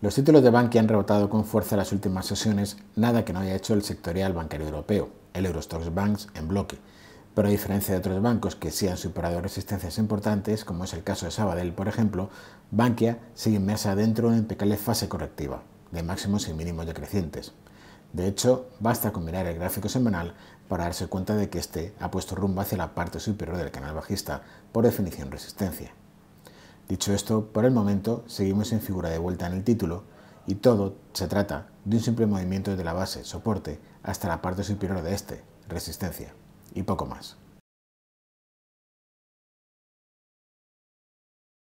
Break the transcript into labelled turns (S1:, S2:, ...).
S1: Los títulos de Bankia han rebotado con fuerza las últimas sesiones, nada que no haya hecho el sectorial bancario europeo, el Eurostox Banks en bloque. Pero a diferencia de otros bancos que sí han superado resistencias importantes, como es el caso de Sabadell, por ejemplo, Bankia sigue inmersa dentro de una impecable fase correctiva, de máximos y mínimos decrecientes. De hecho, basta con mirar el gráfico semanal para darse cuenta de que este ha puesto rumbo hacia la parte superior del canal bajista, por definición resistencia. Dicho esto, por el momento seguimos en figura de vuelta en el título y todo se trata de un simple movimiento de la base, soporte, hasta la parte superior de este, resistencia,
S2: y poco más.